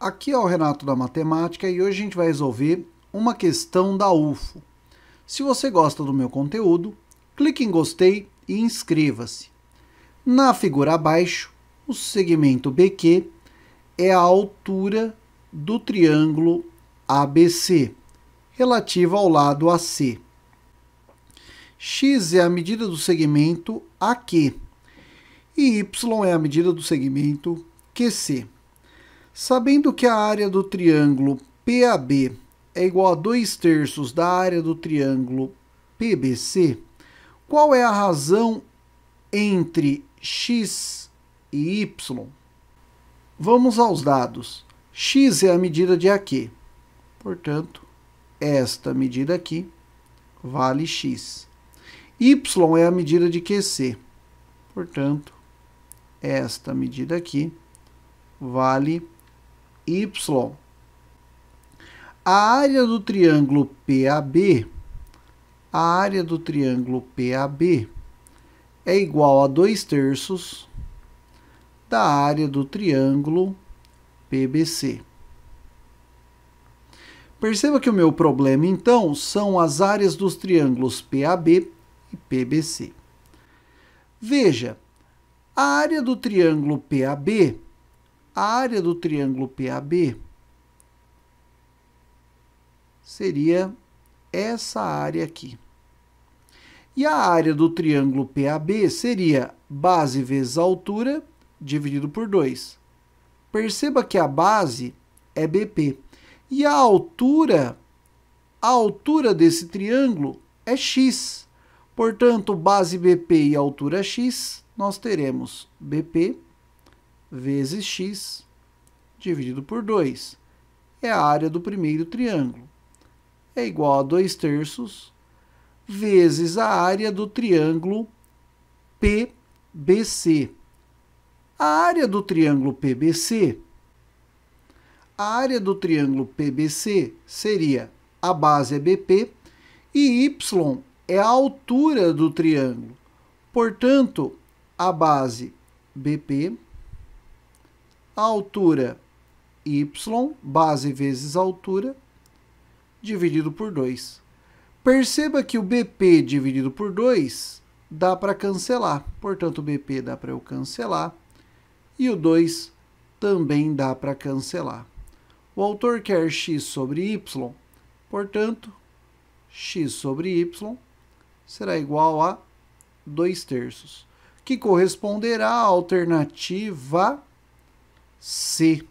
Aqui é o Renato da Matemática e hoje a gente vai resolver uma questão da UFO. Se você gosta do meu conteúdo, clique em gostei e inscreva-se. Na figura abaixo, o segmento BQ é a altura do triângulo ABC, relativa ao lado AC. X é a medida do segmento AQ e Y é a medida do segmento QC. Sabendo que a área do triângulo PAB é igual a 2 terços da área do triângulo PBC, qual é a razão entre x e y? Vamos aos dados. x é a medida de AQ. Portanto, esta medida aqui vale x. y é a medida de QC. Portanto, esta medida aqui vale y. A área do triângulo PAB, a área do triângulo PAB é igual a 2 terços da área do triângulo PBC. Perceba que o meu problema, então, são as áreas dos triângulos PAB e PBC. Veja, a área do triângulo PAB a área do triângulo PAB seria essa área aqui. E a área do triângulo PAB seria base vezes altura dividido por 2. Perceba que a base é BP. E a altura, a altura desse triângulo é x. Portanto, base BP e altura x, nós teremos BP vezes x dividido por 2. É a área do primeiro triângulo. É igual a 2 terços vezes a área do triângulo PBC. A área do triângulo PBC a área do triângulo PBC seria a base é BP e y é a altura do triângulo. Portanto, a base BP a altura y, base vezes altura, dividido por 2. Perceba que o BP dividido por 2 dá para cancelar. Portanto, o BP dá para eu cancelar e o 2 também dá para cancelar. O autor quer x sobre y, portanto, x sobre y será igual a 2 terços, que corresponderá à alternativa C.